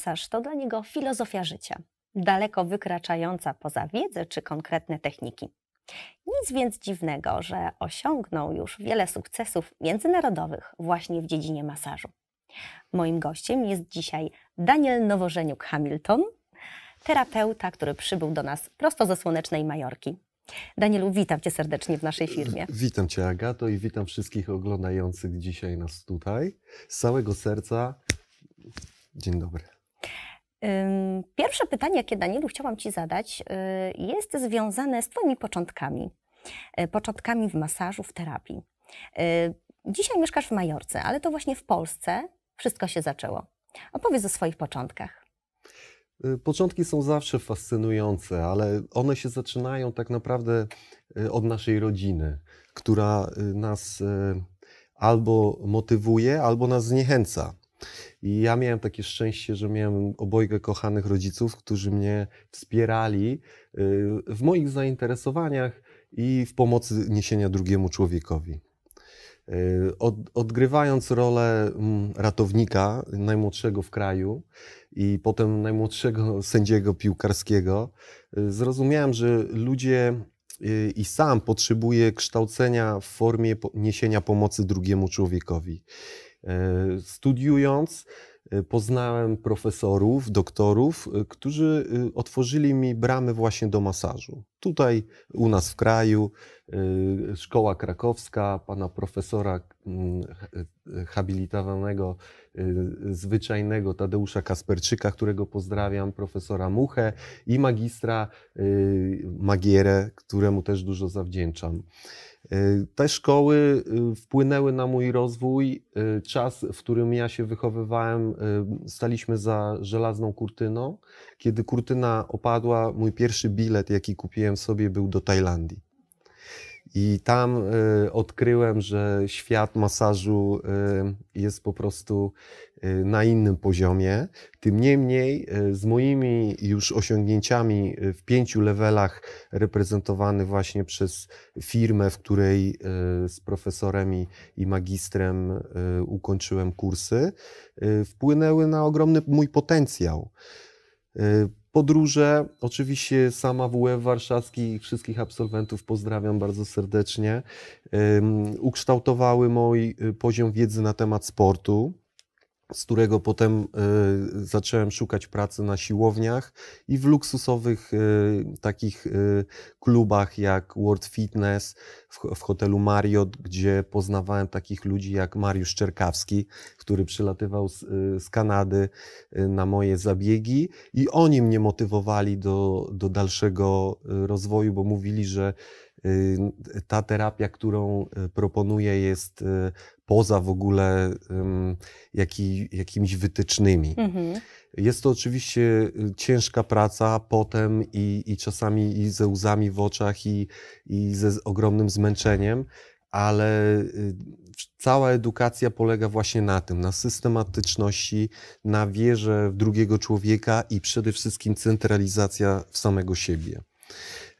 Masaż to dla niego filozofia życia, daleko wykraczająca poza wiedzę czy konkretne techniki. Nic więc dziwnego, że osiągnął już wiele sukcesów międzynarodowych właśnie w dziedzinie masażu. Moim gościem jest dzisiaj Daniel Nowożeniuk-Hamilton, terapeuta, który przybył do nas prosto ze słonecznej Majorki. Danielu, witam Cię serdecznie w naszej firmie. Witam Cię, Agato, i witam wszystkich oglądających dzisiaj nas tutaj. Z całego serca dzień dobry. Pierwsze pytanie, jakie Danielu chciałam Ci zadać, y, jest związane z Twoimi początkami. Y, początkami w masażu, w terapii. Y, dzisiaj mieszkasz w Majorce, ale to właśnie w Polsce wszystko się zaczęło. Opowiedz o swoich początkach. Początki są zawsze fascynujące, ale one się zaczynają tak naprawdę od naszej rodziny, która nas albo motywuje, albo nas zniechęca. I ja miałem takie szczęście, że miałem obojga kochanych rodziców, którzy mnie wspierali y, w moich zainteresowaniach i w pomocy niesienia drugiemu człowiekowi. Y, od, odgrywając rolę mm, ratownika najmłodszego w kraju i potem najmłodszego sędziego piłkarskiego, y, zrozumiałem, że ludzie i sam potrzebuje kształcenia w formie niesienia pomocy drugiemu człowiekowi. E, studiując, e, poznałem profesorów, doktorów, e, którzy otworzyli mi bramy właśnie do masażu. Tutaj u nas w kraju Szkoła Krakowska, pana profesora mm, habilitowanego, zwyczajnego Tadeusza Kasperczyka, którego pozdrawiam, profesora Muchę i magistra Magierę, któremu też dużo zawdzięczam. Y, te szkoły y, wpłynęły na mój rozwój. Y, czas, w którym ja się wychowywałem, staliśmy za żelazną kurtyną. Kiedy kurtyna opadła, mój pierwszy bilet, jaki kupiłem sobie, był do Tajlandii. I tam y, odkryłem, że świat masażu y, jest po prostu y, na innym poziomie. Tym niemniej, y, z moimi już osiągnięciami y, w pięciu levelach, reprezentowany właśnie przez firmę, w której y, z profesorem i, i magistrem ukończyłem kursy, wpłynęły na ogromny mój potencjał Podróże, oczywiście sama WF e Warszawski i wszystkich absolwentów pozdrawiam bardzo serdecznie, ukształtowały mój y, poziom wiedzy na temat sportu z którego potem y, zacząłem szukać pracy na siłowniach i w luksusowych y, takich y, klubach jak World Fitness, w, w, hotelu Marriott, gdzie poznawałem takich ludzi jak Mariusz Czerkawski, który przylatywał z, z Kanady na moje zabiegi i oni mnie motywowali do, do dalszego rozwoju, bo mówili, że ta terapia, którą e, proponuję, jest e, poza w ogóle jaki, jakimiś wytycznymi. Mhm. Jest to oczywiście y, ciężka praca potem i, i czasami i ze łzami w oczach i, i ze ogromnym zmęczeniem, ale y, cała edukacja polega właśnie na tym, na systematyczności, na wierze w drugiego człowieka i przede wszystkim centralizacja w samego siebie.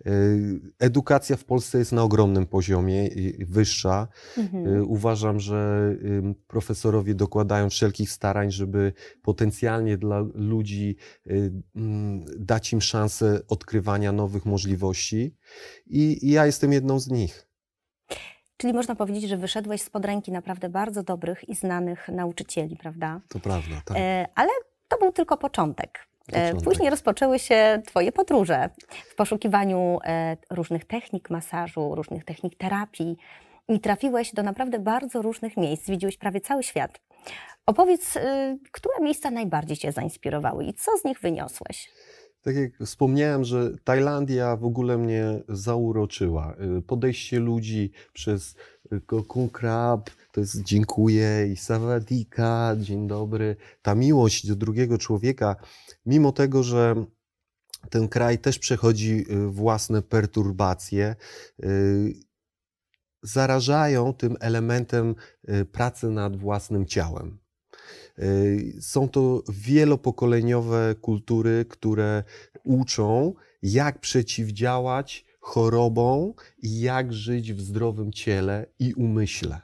Y, edukacja w Polsce jest na ogromnym poziomie, wyższa. Mhm. Y, uważam, że profesorowie dokładają wszelkich starań, żeby potencjalnie dla ludzi y, mm, dać im szansę odkrywania nowych możliwości, i ja jestem jedną z nich. Czyli można powiedzieć, że wyszedłeś spod ręki naprawdę bardzo dobrych i znanych nauczycieli, prawda? To prawda, tak. E, ale to był tylko początek. E, później rozpoczęły się Twoje podróże w poszukiwaniu e, różnych technik masażu, różnych technik terapii i trafiłeś do naprawdę bardzo różnych miejsc, widziałeś prawie cały świat. Opowiedz, e, które miejsca najbardziej Cię zainspirowały i co z nich wyniosłeś? Tak jak wspomniałem, że Tajlandia w ogóle mnie zauroczyła. Podejście ludzi przez kokun krab, to jest dziękuję i sawadika, dzień dobry. Ta miłość do drugiego człowieka, mimo tego, że ten kraj też przechodzi y, własne perturbacje, y, zarażają tym elementem y, pracy nad własnym ciałem. Są to wielopokoleniowe kultury, które uczą, jak przeciwdziałać chorobą i jak żyć w zdrowym ciele i umyśle.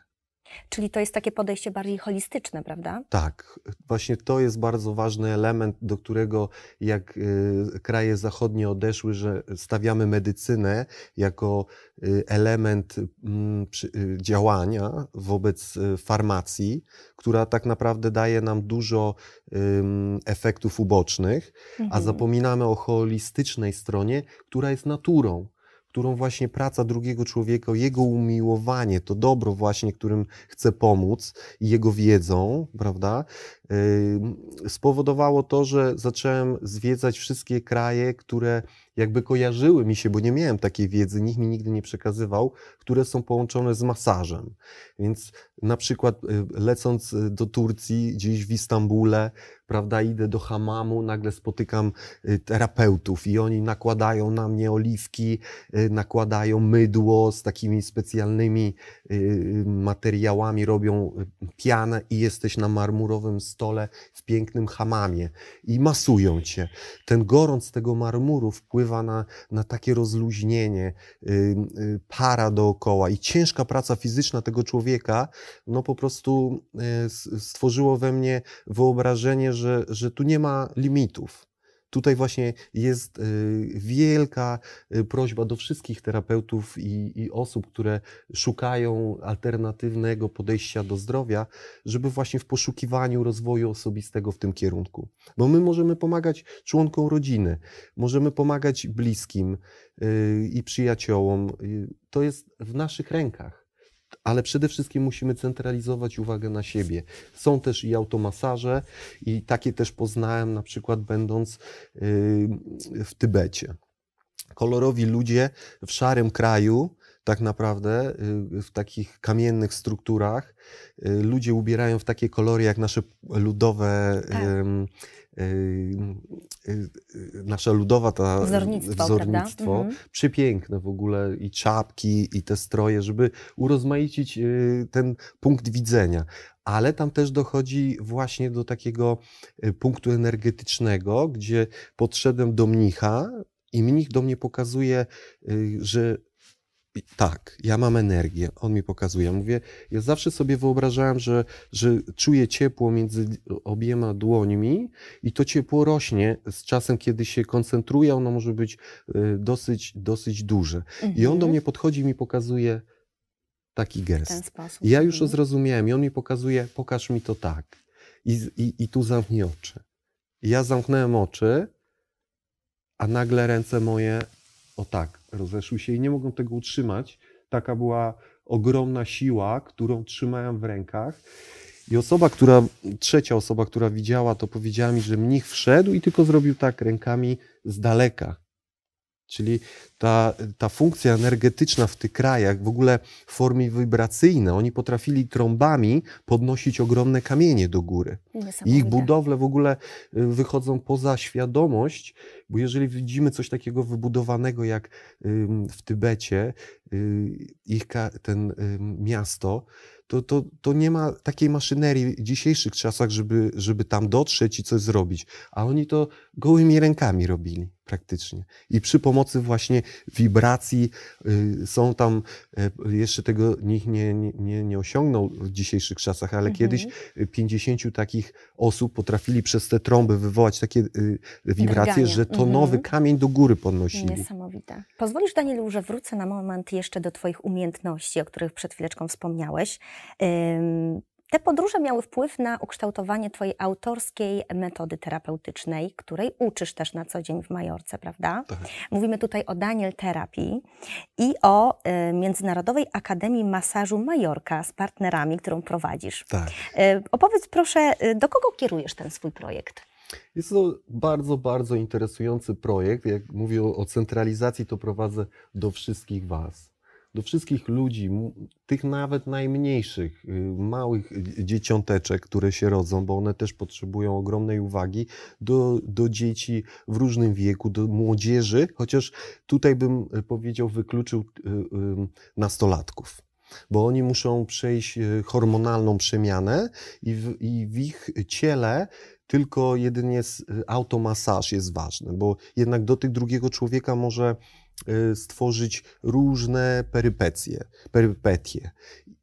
Czyli to jest takie podejście bardziej holistyczne, prawda? Tak, właśnie to jest bardzo ważny element, do którego jak y, kraje zachodnie odeszły, że stawiamy medycynę jako y, element mm, y, działania wobec farmacji, która tak naprawdę daje nam dużo efektów ubocznych, a mhm. zapominamy o holistycznej stronie, która jest naturą którą właśnie praca drugiego człowieka, jego umiłowanie, to dobro właśnie, którym chce pomóc i jego wiedzą, prawda, spowodowało to, że zacząłem zwiedzać wszystkie kraje, które jakby kojarzyły mi się, bo nie miałem takiej wiedzy, nikt mi nigdy nie przekazywał, które są połączone z masażem. Więc na przykład y, lecąc y, do Turcji, gdzieś w Istambule, prawda, idę do hamamu, nagle spotykam y, terapeutów i oni nakładają na mnie oliwki, nakładają mydło z takimi specjalnymi materiałami, robią pianę i jesteś na marmurowym stole w pięknym hamamie i masują cię. Ten gorąc tego marmuru wpływa na, na takie rozluźnienie, y, y, para dookoła i ciężka praca fizyczna tego człowieka no po prostu y, stworzyło we mnie wyobrażenie, że, że tu nie ma limitów. Tutaj właśnie jest y, wielka y, prośba do wszystkich terapeutów i, i, osób, które szukają alternatywnego podejścia do zdrowia, żeby właśnie w poszukiwaniu rozwoju osobistego w tym kierunku. Bo my możemy pomagać członkom rodziny, możemy pomagać bliskim y, i przyjaciołom. To jest w naszych rękach ale przede wszystkim musimy centralizować uwagę na siebie. Są też i automasaże, i takie też poznałem na przykład będąc yy, w Tybecie. Kolorowi ludzie w szarym kraju, tak naprawdę yy, w takich kamiennych strukturach yy, ludzie ubierają w takie kolory jak nasze ludowe tak. Y, y, nasza ludowa ta wzornictwo, wzornictwo mhm. przepiękne w ogóle i czapki i te stroje, żeby urozmaicić y, ten punkt widzenia. Ale tam też dochodzi właśnie do takiego punktu energetycznego, gdzie podszedłem do mnicha i mnich do mnie pokazuje, że tak, ja mam energię, on mi pokazuje. Ja mówię, ja zawsze sobie wyobrażałem, że, że czuję ciepło między obiema dłońmi i to ciepło rośnie z czasem, kiedy się koncentruje, ono może być e, dosyć, dosyć duże. Mhm. I on do mhm. mnie podchodzi i mi pokazuje taki gest. ja już mhm. to zrozumiałem i on mi pokazuje, pokaż mi to tak. I, i, i tu zamknij oczy. I ja zamknąłem oczy, a nagle ręce moje, o tak, rozeszły się i nie mogą tego utrzymać. Taka była ogromna siła, którą trzymałem w rękach. I osoba, która, trzecia osoba, która widziała to, powiedziała mi, że mnich wszedł i tylko zrobił tak rękami z daleka. Czyli ta, ta funkcja energetyczna w tych krajach, w ogóle w formie wibracyjnej, oni potrafili trąbami podnosić ogromne kamienie do góry. I ich budowle w ogóle y, wychodzą poza świadomość, bo jeżeli widzimy coś takiego wybudowanego jak w Tybecie, y, ich ten miasto, to, to, to nie ma takiej maszynerii w dzisiejszych czasach, żeby, żeby tam dotrzeć i coś zrobić. A oni to gołymi rękami robili praktycznie. I przy pomocy właśnie wibracji y, są tam, y, jeszcze tego nikt nie, nie, nie osiągnął w dzisiejszych czasach, ale mhm. kiedyś 50 y, takich osób potrafili przez te trąby wywołać takie wibracje, Drganie. że to mhm. nowy kamień do góry podnosili. Niesamowite. Pozwolisz Danielu, że wrócę na moment jeszcze do Twoich umiejętności, o których przed chwileczką wspomniałeś. Te podróże miały wpływ na ukształtowanie Twojej autorskiej metody terapeutycznej, której uczysz też na co dzień w Majorce, prawda? Tak. Mówimy tutaj o Daniel Terapii i o y, Międzynarodowej Akademii Masażu Majorka z partnerami, którą prowadzisz. Tak. Y, opowiedz proszę, y, do kogo kierujesz ten swój projekt? Jest to bardzo, bardzo interesujący projekt. Jak mówię o centralizacji, to prowadzę do wszystkich Was do wszystkich ludzi, tych nawet najmniejszych, y, małych dzieciąteczek, które się rodzą, bo one też potrzebują ogromnej uwagi, do, do dzieci w różnym wieku, do młodzieży, chociaż tutaj bym e, powiedział, wykluczył y, nastolatków bo oni muszą przejść e, hormonalną przemianę i w, i w, ich ciele tylko jedynie y, automasaż jest ważny, bo jednak do tych drugiego człowieka może Y, stworzyć różne perypecje, perypetie.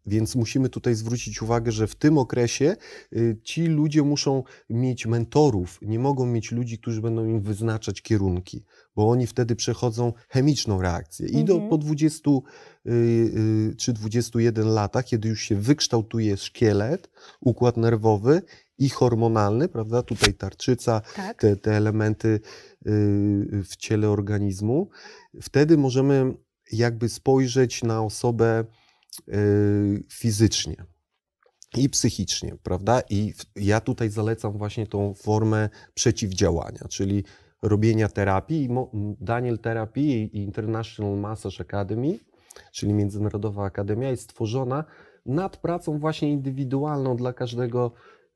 Więc musimy tutaj zwrócić uwagę, że w tym okresie y, ci ludzie muszą mieć mentorów, nie mogą mieć ludzi, którzy będą im wyznaczać kierunki, bo oni wtedy przechodzą chemiczną reakcję. I do, mhm. po 20 y, czy 21 latach, kiedy już się wykształtuje szkielet, układ nerwowy i hormonalny, prawda? Tutaj tarczyca, tak. te, te elementy w ciele organizmu wtedy możemy jakby spojrzeć na osobę y, fizycznie i psychicznie, prawda? I ja tutaj zalecam właśnie tą formę przeciwdziałania, czyli robienia terapii. Daniel Terapii i International Massage Academy, czyli Międzynarodowa Akademia, jest stworzona nad pracą właśnie indywidualną dla każdego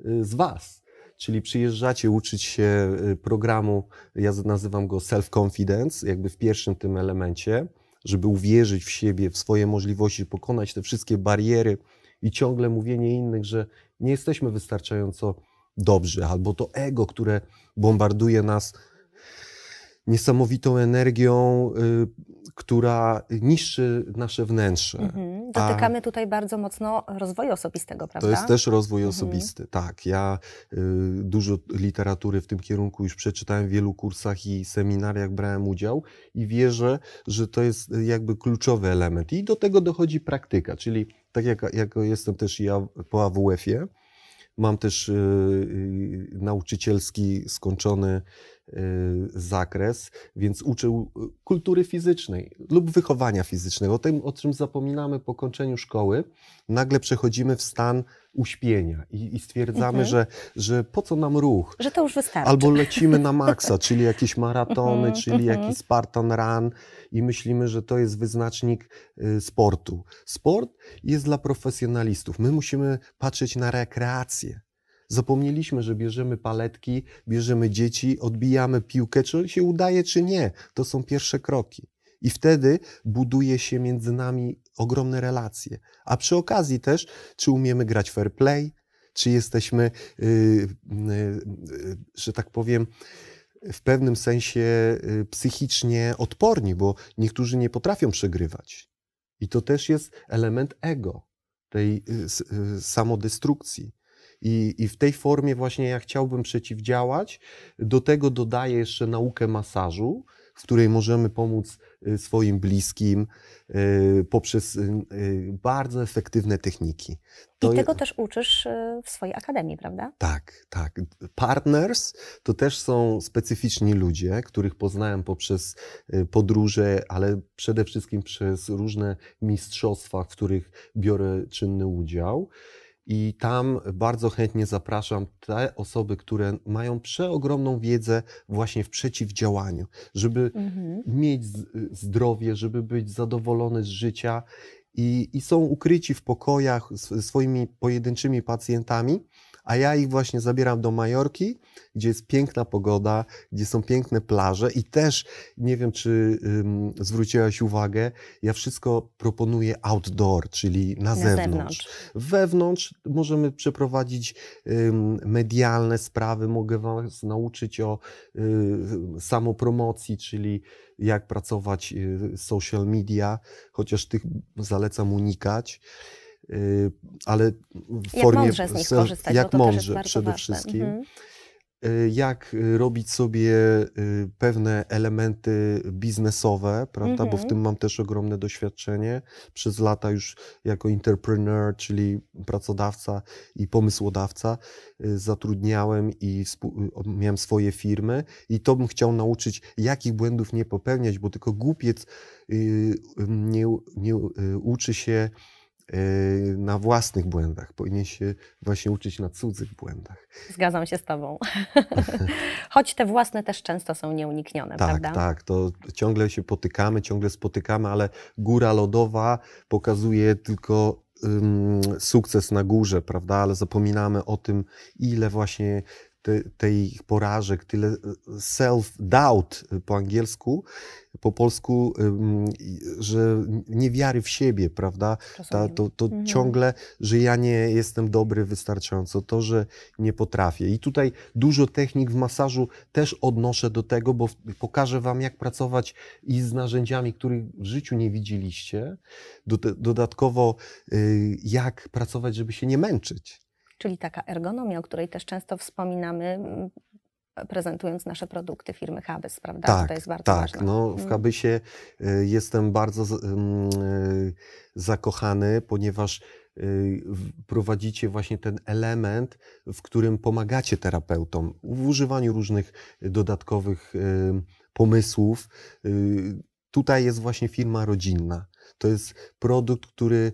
y, z Was czyli przyjeżdżacie uczyć się y, programu, ja nazywam go self-confidence, jakby w pierwszym tym elemencie, żeby uwierzyć w siebie, w swoje możliwości, pokonać te wszystkie bariery i ciągle mówienie innych, że nie jesteśmy wystarczająco dobrzy, albo to ego, które bombarduje nas niesamowitą energią, y, która niszczy nasze wnętrze. Mhm. Dotykamy A tutaj bardzo mocno rozwoju osobistego, prawda? To jest też rozwój mhm. osobisty, tak. Ja y, dużo literatury w tym kierunku już przeczytałem w wielu kursach i seminariach brałem udział i wierzę, że to jest jakby kluczowy element. I do tego dochodzi praktyka, czyli tak jak, jak jestem też ja po AWF-ie, mam też y, nauczycielski skończony Y, zakres, więc uczył y, kultury fizycznej lub wychowania fizycznego. O tym, o czym zapominamy po kończeniu szkoły, nagle przechodzimy w stan uśpienia i, i stwierdzamy, mhm. że, że po co nam ruch? Że to już wystarczy. Albo lecimy na maksa, czyli jakieś maratony, mhm, czyli mhm. jakiś Spartan Run i myślimy, że to jest wyznacznik y, sportu. Sport jest dla profesjonalistów. My musimy patrzeć na rekreację Zapomnieliśmy, że bierzemy paletki, bierzemy dzieci, odbijamy piłkę, czy się udaje, czy nie. To są pierwsze kroki. I wtedy buduje się między nami ogromne relacje. A przy okazji też, czy umiemy grać fair play, czy jesteśmy, yy, yy, yy, że tak powiem, w pewnym sensie y, psychicznie odporni, bo niektórzy nie potrafią przegrywać. I to też jest element ego, tej y, y, samodestrukcji. I, I w tej formie właśnie ja chciałbym przeciwdziałać. Do tego dodaję jeszcze naukę masażu, w której możemy pomóc y, swoim bliskim y, poprzez y, bardzo efektywne techniki. To I tego je... też uczysz w swojej akademii, prawda? Tak, tak. Partners to też są specyficzni ludzie, których poznałem poprzez podróże, ale przede wszystkim przez różne mistrzostwa, w których biorę czynny udział. I tam bardzo chętnie zapraszam te osoby, które mają przeogromną wiedzę właśnie w przeciwdziałaniu, żeby mhm. mieć zdrowie, żeby być zadowolony z życia i, i są ukryci w pokojach swoimi pojedynczymi pacjentami a ja ich właśnie zabieram do Majorki, gdzie jest piękna pogoda, gdzie są piękne plaże i też, nie wiem czy zwróciłaś uwagę, ja wszystko proponuję outdoor, czyli na, na zewnątrz. zewnątrz. Wewnątrz możemy przeprowadzić medialne sprawy, mogę Was nauczyć o y, samopromocji, czyli jak pracować y, social media, chociaż tych zalecam unikać. Y, ale w jak formie... Mądrze z nich korzystać, jak mądrze przede ważne. wszystkim. Mhm. Y, jak robić sobie y, pewne elementy biznesowe, prawda? Mhm. Bo w mhm. tym mam też ogromne doświadczenie. Przez lata już jako entrepreneur, czyli pracodawca i pomysłodawca, zatrudniałem i miałem swoje firmy. I to bym chciał nauczyć, jakich błędów nie popełniać, bo tylko głupiec nie, nie uczy się Y, na własnych błędach, powinien się właśnie uczyć na cudzych błędach. Zgadzam się z Tobą. Choć te własne też często są nieuniknione, tak, prawda? Tak, to ciągle się potykamy, ciągle spotykamy, ale góra lodowa pokazuje tylko um, sukces na górze, prawda? Ale zapominamy o tym, ile właśnie te, porażek, tyle e, self-doubt e, po angielsku, po polsku, że niewiary w siebie, prawda? Ta, to to mhm. ciągle, że ja nie jestem dobry wystarczająco, to, że nie potrafię. I tutaj dużo technik w masażu też odnoszę do tego, bo pokażę Wam, jak pracować i z narzędziami, których w życiu nie widzieliście. Dodatkowo, y, jak pracować, żeby się nie męczyć czyli taka ergonomia, o której też często wspominamy, prezentując nasze produkty firmy Habys, prawda? Tak, to jest bardzo tak. ważne. No, w Habysie mhm. y, jestem bardzo y, zakochany, ponieważ y, prowadzicie właśnie ten element, w którym pomagacie terapeutom w używaniu różnych dodatkowych pomysłów. Tutaj jest właśnie firma rodzinna. To jest produkt, który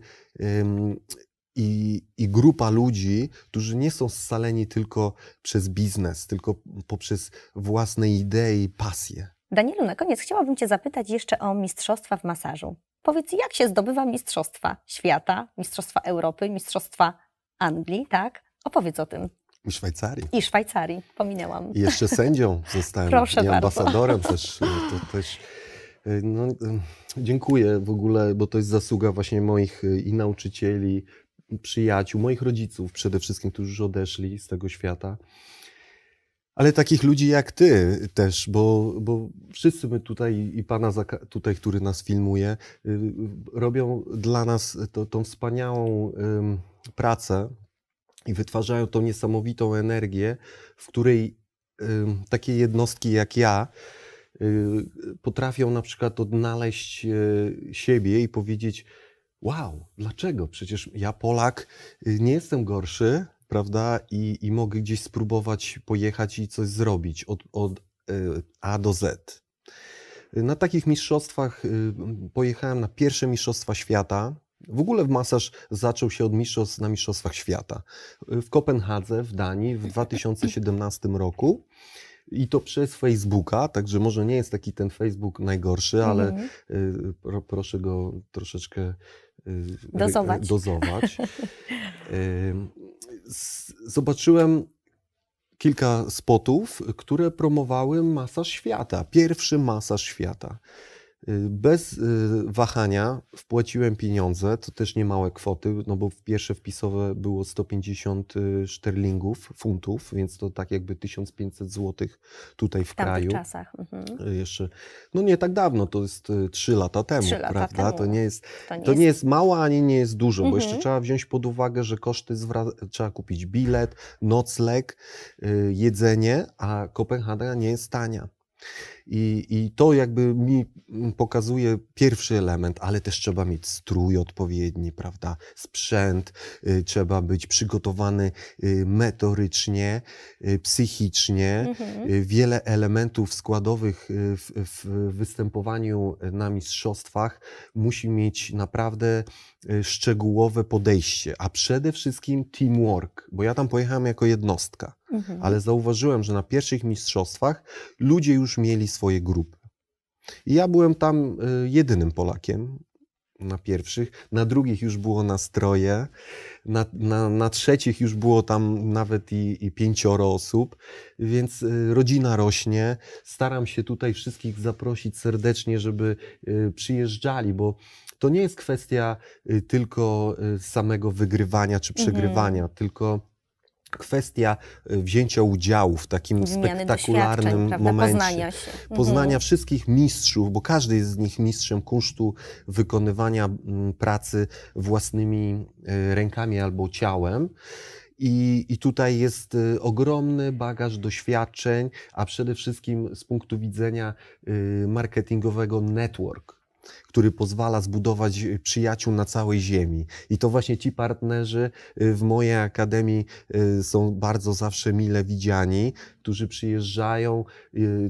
i, i grupa ludzi, którzy nie są scaleni tylko przez biznes, tylko poprzez własne idee i pasje. Danielu, na koniec chciałabym Cię zapytać jeszcze o mistrzostwa w masażu. Powiedz, jak się zdobywa mistrzostwa świata, mistrzostwa Europy, mistrzostwa Anglii, tak? Opowiedz o tym. I Szwajcarii. I Szwajcarii, pominęłam. I jeszcze sędzią zostałem. Proszę I ambasadorem bardzo. też. E, to e, no, e, dziękuję w ogóle, bo to jest zasługa właśnie moich i nauczycieli, przyjaciół, moich rodziców przede wszystkim, którzy już odeszli z tego świata. Ale takich ludzi jak ty też, bo, bo wszyscy my tutaj i pana tutaj, który nas filmuje, y, robią dla nas to, tą wspaniałą pracę i wytwarzają tą niesamowitą energię, w której takie jednostki jak ja y, potrafią na przykład odnaleźć y, siebie i powiedzieć, wow, dlaczego? Przecież ja Polak y, nie jestem gorszy, prawda? I, i mogę gdzieś spróbować pojechać i coś zrobić od, od y, A do Z. Na takich mistrzostwach y, pojechałem na pierwsze mistrzostwa świata. W ogóle masaż zaczął się od mistrzostw na mistrzostwach świata. W Kopenhadze w Danii w 2017 roku i to przez Facebooka, także może nie jest taki ten Facebook najgorszy, ale mhm. proszę go troszeczkę Y, dozować. dozować. Y, zobaczyłem kilka spotów, które promowały masaż świata, pierwszy masaż świata. Y, bez y, wahania wpłaciłem pieniądze, to też nie małe kwoty, no bo pierwsze wpisowe było 150 y, szterlingów, funtów, więc to tak jakby 1500 zł tutaj w, w kraju. W czasach. Mhm. Jeszcze, no nie tak dawno, to jest 3 lata temu, 3 lata prawda? Temu. To nie jest, to nie, to nie jest... jest mało, ani nie jest dużo, mhm. bo jeszcze mhm. trzeba wziąć pod uwagę, że koszty zwra- trzeba kupić bilet, nocleg, jedzenie, a Kopenhaga nie jest tania. I, I to jakby mi pokazuje pierwszy element, ale też trzeba mieć strój odpowiedni, prawda? Sprzęt, y, trzeba być przygotowany y, metorycznie, y, psychicznie. Mhm. Y, wiele elementów składowych y, w, w, występowaniu na mistrzostwach musi mieć naprawdę y, szczegółowe podejście, a przede wszystkim teamwork, bo ja tam pojechałem jako jednostka, mhm. ale zauważyłem, że na pierwszych mistrzostwach ludzie już mieli swoje grupy. I ja byłem tam y, jedynym Polakiem na pierwszych, na drugich już było nastroje, na, na, na trzecich już było tam nawet i, i pięcioro osób, więc y, rodzina rośnie. Staram się tutaj wszystkich zaprosić serdecznie, żeby y, przyjeżdżali, bo to nie jest kwestia tylko samego wygrywania czy mhm. przegrywania, mhm. tylko kwestia y, wzięcia udziału w takim spektakularnym momencie. Poznania, się. poznania mhm. wszystkich mistrzów, bo każdy jest z nich mistrzem kunsztu wykonywania mm, pracy własnymi y, rękami albo ciałem. I, I, tutaj jest y, ogromny bagaż doświadczeń, a przede wszystkim z punktu widzenia marketingowego network który pozwala zbudować e, przyjaciół na całej ziemi. I to właśnie ci partnerzy e, w mojej akademii e, są bardzo zawsze mile widziani, którzy przyjeżdżają,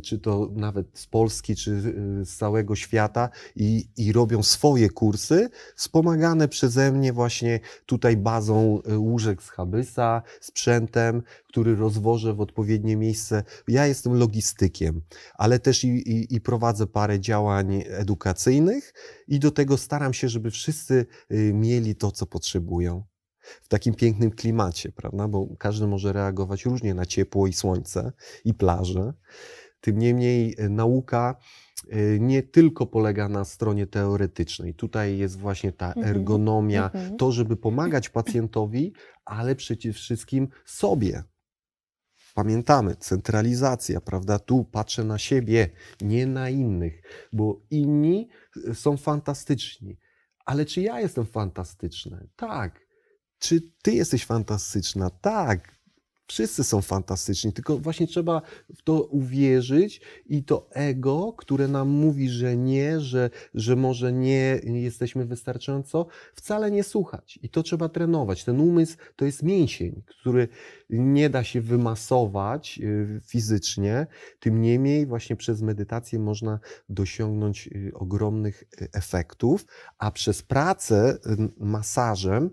czy to nawet z Polski, czy z całego świata i, i robią swoje kursy, wspomagane przeze mnie właśnie tutaj bazą łóżek z Habysa, sprzętem, który rozwożę w odpowiednie miejsce. Ja jestem logistykiem, ale też i, i, i prowadzę parę działań edukacyjnych, i do tego staram się, żeby wszyscy y, mieli to, co potrzebują. W takim pięknym klimacie, prawda? Bo każdy może reagować różnie na ciepło i słońce i plaże. Tym niemniej y, nauka y, nie tylko polega na stronie teoretycznej. Tutaj jest właśnie ta mhm, ergonomia, mhm. to, żeby pomagać pacjentowi, ale przede wszystkim sobie, Pamiętamy, centralizacja, prawda? Tu patrzę na siebie, nie na innych, bo inni e, są fantastyczni. Ale czy ja jestem fantastyczny? Tak. Czy ty jesteś fantastyczna? Tak. Wszyscy są fantastyczni, tylko właśnie trzeba w to uwierzyć i to ego, które nam mówi, że nie, że, że może nie jesteśmy wystarczająco, wcale nie słuchać. I to trzeba trenować. Ten umysł to jest mięsień, który nie da się wymasować y, fizycznie. Tym niemniej właśnie przez medytację można dosiągnąć y, ogromnych y, efektów, a przez pracę masażem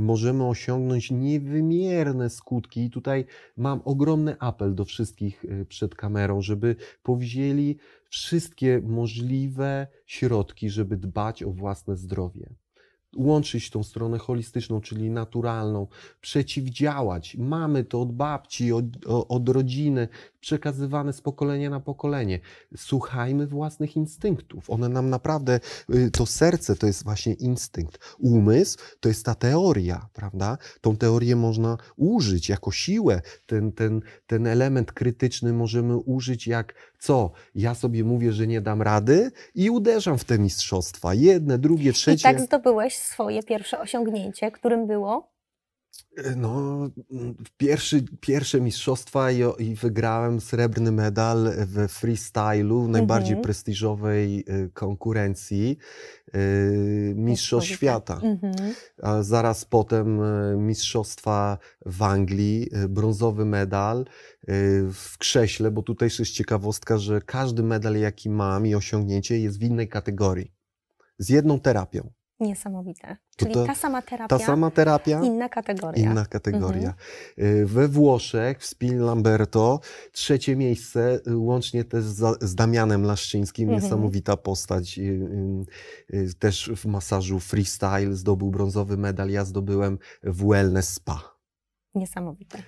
możemy osiągnąć niewymierne skutki. I tutaj mam ogromny apel do wszystkich przed kamerą, żeby powzięli wszystkie możliwe środki, żeby dbać o własne zdrowie łączyć tą stronę holistyczną, czyli naturalną, przeciwdziałać. Mamy to od babci, od, od, rodziny, przekazywane z pokolenia na pokolenie. Słuchajmy własnych instynktów. One nam naprawdę, y, to serce to jest właśnie instynkt. Umysł to jest ta teoria, prawda? Tą teorię można użyć jako siłę. Ten, ten, ten element krytyczny możemy użyć jak co ja sobie mówię, że nie dam rady i uderzam w te mistrzostwa. Jedne, drugie, trzecie. I tak zdobyłeś swoje pierwsze osiągnięcie, którym było E, no, mm, pierwszy, pierwsze mistrzostwa i, i, wygrałem srebrny medal w freestylu, najbardziej mm -hmm. prestiżowej y, konkurencji y, Mistrzostw tak. Świata. Mm -hmm. A zaraz potem y, Mistrzostwa w Anglii, brązowy medal w krześle, bo tutaj jest ciekawostka, że każdy medal, jaki mam i osiągnięcie, jest w innej kategorii. Z jedną terapią. Niesamowite. Czyli ta, ta, sama terapia. Ta sama terapia. Inna kategoria. Inna kategoria. Mhm. Y, we Włoszech w Spin Lamberto trzecie miejsce, y, łącznie też z, z Damianem Laszczyńskim. Mhm. Niesamowita postać. Y, też w masażu freestyle zdobył brązowy medal. Ja zdobyłem w Wellness Spa niesamowite.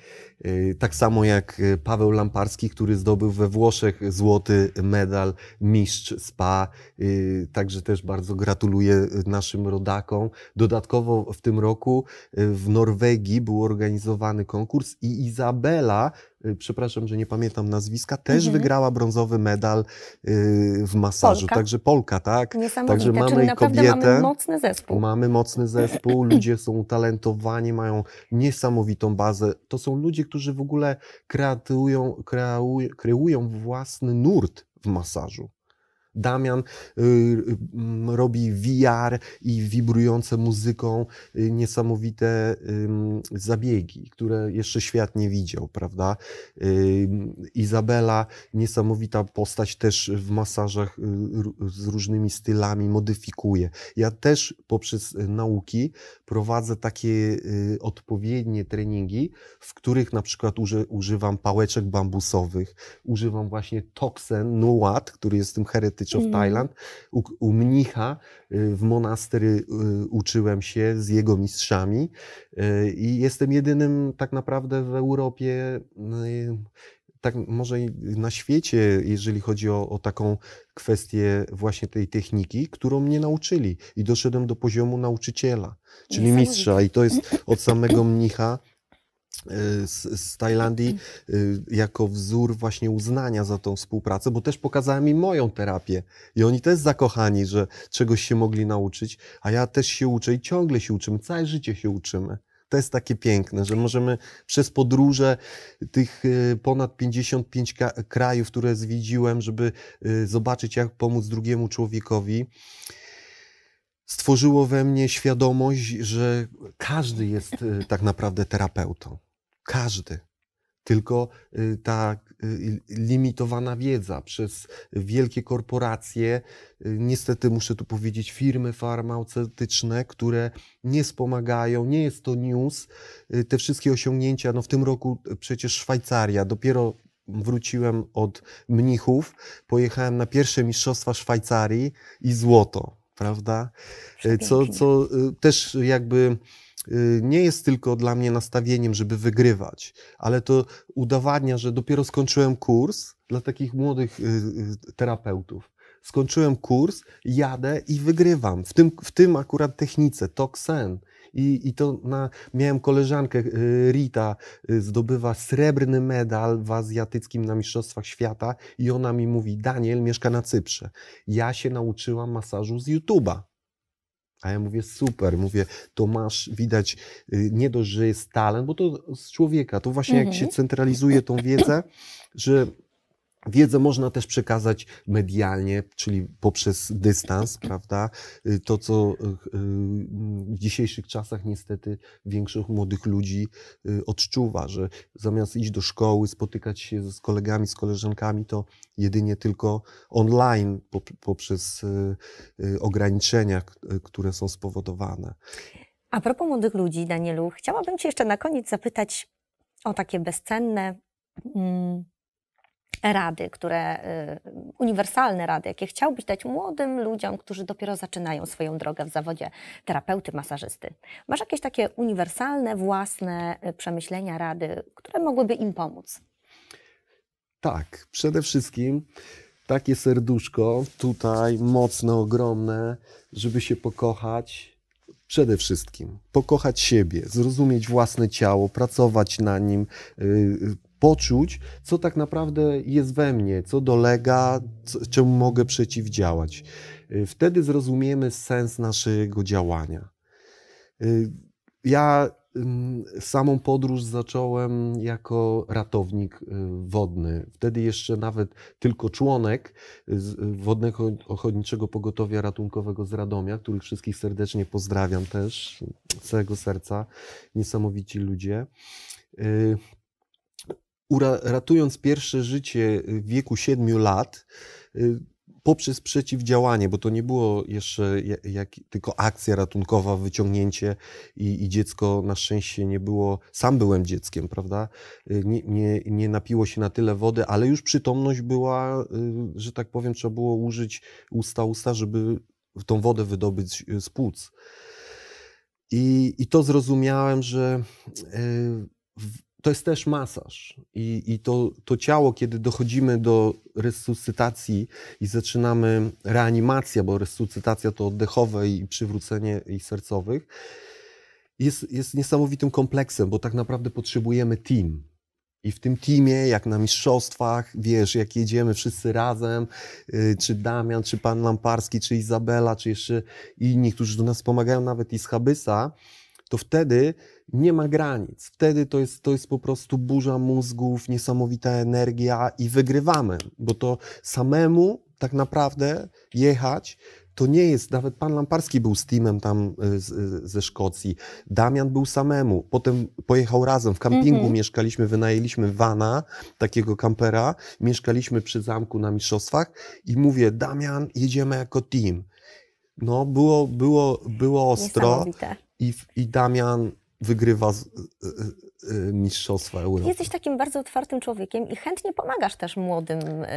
Y, tak samo jak y, Paweł Lamparski, który zdobył we Włoszech złoty medal mistrz SPA. Y, także też bardzo gratuluję naszym rodakom. Dodatkowo w tym roku w Norwegii był organizowany konkurs i Izabela Y, przepraszam, że nie pamiętam nazwiska, też mhm. wygrała brązowy medal y, w masażu. Polka. Także Polka, tak? Niesamowite. Także mamy Czyli kobietę. Mamy mocny zespół. Mamy mocny zespół, ludzie są utalentowani, mają niesamowitą bazę. To są ludzie, którzy w ogóle kreują, kreują własny nurt w masażu. Damian y, y, mm, robi VR i wibrujące muzyką y, niesamowite zabiegi, które jeszcze świat nie widział, prawda? Izabela, niesamowita postać też w masażach z różnymi stylami modyfikuje. Ja też poprzez nauki prowadzę takie odpowiednie treningi, w których na przykład używam pałeczek bambusowych, używam właśnie toksen, nuat, który jest tym heretykiem, turystyczną w Tajland. U, u mnicha y, w monastery uczyłem się z jego mistrzami y, i jestem jedynym tak naprawdę w Europie y, tak może na świecie, jeżeli chodzi o, o, taką kwestię właśnie tej techniki, którą mnie nauczyli i doszedłem do poziomu nauczyciela, czyli mistrza i to jest od samego mnicha Y, z, z, Tajlandii mm. y, jako wzór właśnie uznania za tą współpracę, bo też pokazałem im moją terapię i oni też zakochani, że czegoś się mogli nauczyć, a ja też się uczę i ciągle się uczymy, całe życie się uczymy. To jest takie piękne, że możemy przez podróże tych y, ponad 55 krajów, które zwiedziłem, żeby zobaczyć, jak pomóc drugiemu człowiekowi stworzyło we mnie świadomość, że każdy jest tak naprawdę terapeutą. Każdy. Tylko y, ta y, limitowana wiedza przez wielkie korporacje, y, niestety muszę tu powiedzieć, firmy farmaceutyczne, które nie wspomagają, nie jest to news. Te wszystkie osiągnięcia, no w tym roku przecież Szwajcaria, dopiero wróciłem od mnichów, pojechałem na pierwsze mistrzostwa Szwajcarii i złoto, prawda? Co, co też jakby Y, nie jest tylko dla mnie nastawieniem, żeby wygrywać, ale to udowadnia, że dopiero skończyłem kurs dla takich młodych y, y, terapeutów. Skończyłem kurs, jadę i wygrywam. W tym, w tym akurat technice, toksen. I, I to na, miałem koleżankę Rita, zdobywa srebrny medal w azjatyckim na Mistrzostwach Świata i ona mi mówi, Daniel mieszka na Cyprze. Ja się nauczyłam masażu z YouTube'a. A ja mówię, super, mówię, to masz, widać, y, nie dość, że jest talent, bo to z człowieka, to właśnie mhm. jak się mhm. centralizuje tą wiedzę, że Wiedzę można też przekazać medialnie, czyli poprzez dystans, prawda? Y, to, co y, y, w dzisiejszych czasach niestety większość młodych ludzi odczuwa, że zamiast iść do szkoły, spotykać się z kolegami, z koleżankami, to jedynie tylko online poprzez ograniczenia, które są spowodowane. A propos młodych ludzi, Danielu, chciałabym Cię jeszcze na koniec zapytać o takie bezcenne mm, rady, które, y, uniwersalne rady, jakie chciałbyś dać młodym ludziom, którzy dopiero zaczynają swoją drogę w zawodzie terapeuty, masażysty? Masz jakieś takie uniwersalne, własne y, przemyślenia, rady, które mogłyby im pomóc? Tak, przede wszystkim takie serduszko tutaj mocne, ogromne, żeby się pokochać, przede wszystkim pokochać siebie, zrozumieć własne ciało, pracować na nim, y, poczuć, co tak naprawdę jest we mnie, co dolega, co, czemu mogę przeciwdziałać. Y, wtedy zrozumiemy sens naszego działania. Y, ja samą podróż zacząłem jako ratownik y, wodny. Wtedy jeszcze nawet tylko członek Wodnego Ochotniczego Pogotowia Ratunkowego z Radomia, których wszystkich serdecznie pozdrawiam też z całego serca. Niesamowici ludzie ratując pierwsze życie w wieku 7 lat, y, poprzez przeciwdziałanie, bo to nie było jeszcze jak, jak, tylko akcja ratunkowa, wyciągnięcie i, i, dziecko na szczęście nie było, sam byłem dzieckiem, prawda? Y, nie, nie, nie, napiło się na tyle wody, ale już przytomność była, y, że tak powiem, trzeba było użyć usta, usta, żeby tą wodę wydobyć z płuc. I, i to zrozumiałem, że to jest też masaż. I, i to, to ciało, kiedy dochodzimy do resuscytacji i zaczynamy reanimację, bo resuscytacja to oddechowe i przywrócenie i sercowych, jest, jest niesamowitym kompleksem, bo tak naprawdę potrzebujemy team. I w tym teamie, jak na mistrzostwach, wiesz, jak jedziemy wszyscy razem, y, czy Damian, czy pan Lamparski, czy Izabela, czy jeszcze inni, którzy do nas pomagają, nawet i z Habysa, to wtedy nie ma granic. Wtedy to jest, to jest po prostu burza mózgów, niesamowita energia i wygrywamy, bo to samemu tak naprawdę jechać to nie jest, nawet pan Lamparski był z teamem tam e, z, z, e, ze Szkocji, Damian był samemu, potem pojechał razem, w kampingu mm -hmm. mieszkaliśmy, wynajęliśmy vana, takiego kampera, mieszkaliśmy przy zamku na mistrzostwach i mówię, Damian, jedziemy jako team. No, było, było, było ostro i, i Damian wygrywa z, y, y, y, Mistrzostwa Europy. Jesteś takim bardzo otwartym człowiekiem i chętnie pomagasz też młodym y,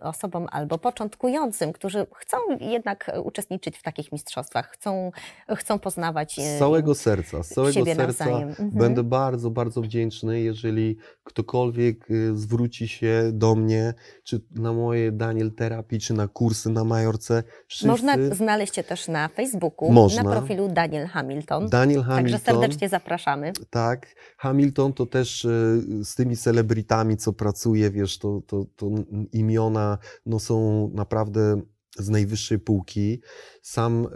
osobom albo początkującym, którzy chcą jednak uczestniczyć w takich mistrzostwach, chcą, chcą poznawać. Y, z całego serca, z całego serca mhm. będę bardzo, bardzo wdzięczny, jeżeli ktokolwiek y, zwróci się do mnie, czy na moje Daniel Terapii, czy na kursy na Majorce. Wszyscy... Można znaleźć się też na Facebooku, Można. na profilu Daniel Hamilton. Daniel Hamilton. Także serdecznie zapraszamy. Tak, Hamilton to też y, z tymi celebritami, co pracuje, wiesz, to, to, to imiona no, są naprawdę z najwyższej półki. Sam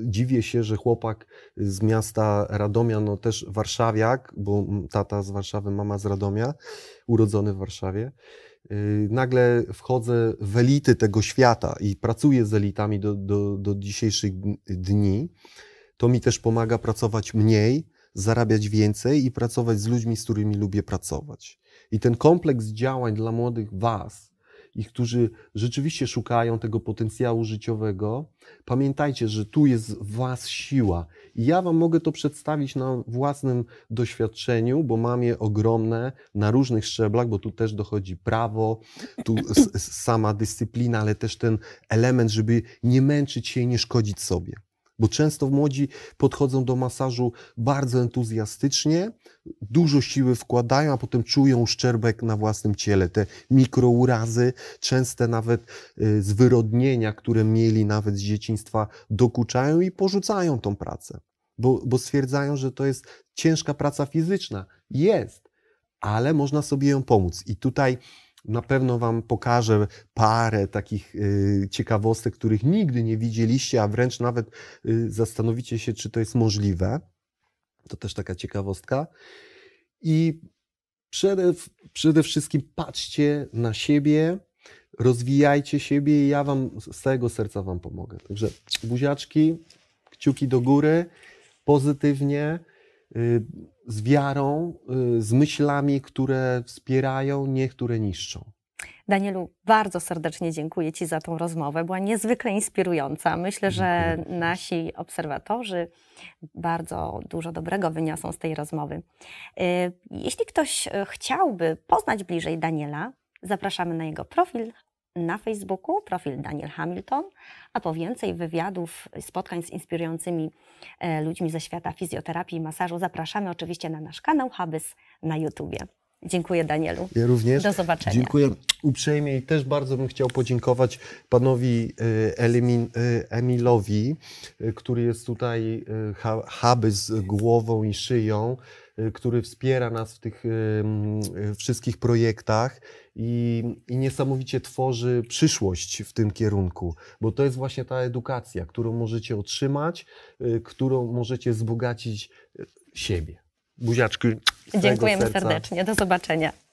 y, dziwię się, że chłopak z miasta Radomia, no też warszawiak, bo tata z Warszawy, mama z Radomia, urodzony w Warszawie, y, nagle wchodzę w elity tego świata i pracuję z elitami do, do, do dzisiejszych dni. To mi też pomaga pracować mniej, zarabiać więcej i pracować z ludźmi, z którymi lubię pracować. I ten kompleks działań dla młodych was, i którzy rzeczywiście szukają tego potencjału życiowego, pamiętajcie, że tu jest w Was siła. I ja Wam mogę to przedstawić na własnym doświadczeniu, bo mam je ogromne na różnych szczeblach, bo tu też dochodzi prawo, tu sama dyscyplina, ale też ten element, żeby nie męczyć się i nie szkodzić sobie bo często młodzi podchodzą do masażu bardzo entuzjastycznie, dużo siły wkładają, a potem czują szczerbek na własnym ciele. Te mikrourazy, częste nawet y, zwyrodnienia, które mieli nawet z dzieciństwa, dokuczają i porzucają tą pracę, bo, bo stwierdzają, że to jest ciężka praca fizyczna. Jest, ale można sobie ją pomóc. I tutaj na pewno Wam pokażę parę takich y, ciekawostek, których nigdy nie widzieliście, a wręcz nawet y, zastanowicie się, czy to jest możliwe. To też taka ciekawostka. I przede, przede wszystkim patrzcie na siebie, rozwijajcie siebie i ja Wam z całego serca Wam pomogę. Także buziaczki, kciuki do góry, pozytywnie. Y, z wiarą, y, z myślami, które wspierają, niektóre które niszczą. Danielu, bardzo serdecznie dziękuję Ci za tą rozmowę. Była niezwykle inspirująca. Myślę, że nasi obserwatorzy bardzo dużo dobrego wyniosą z tej rozmowy. Y, jeśli ktoś chciałby poznać bliżej Daniela, zapraszamy na jego profil na Facebooku, profil Daniel Hamilton, a po więcej wywiadów, spotkań z inspirującymi e, ludźmi ze świata fizjoterapii i masażu zapraszamy oczywiście na nasz kanał Habys na YouTubie. Dziękuję Danielu. Ja również. Do zobaczenia. Dziękuję uprzejmie i też bardzo bym chciał podziękować panowi e, Elimin, e, Emilowi, który jest tutaj Habys z głową i szyją. Y, który wspiera nas w tych y, wszystkich projektach i, i niesamowicie tworzy przyszłość w tym kierunku, bo to jest właśnie ta edukacja, którą możecie otrzymać, y, którą możecie wzbogacić siebie. Buziaczki. Dziękujemy serdecznie. Do zobaczenia.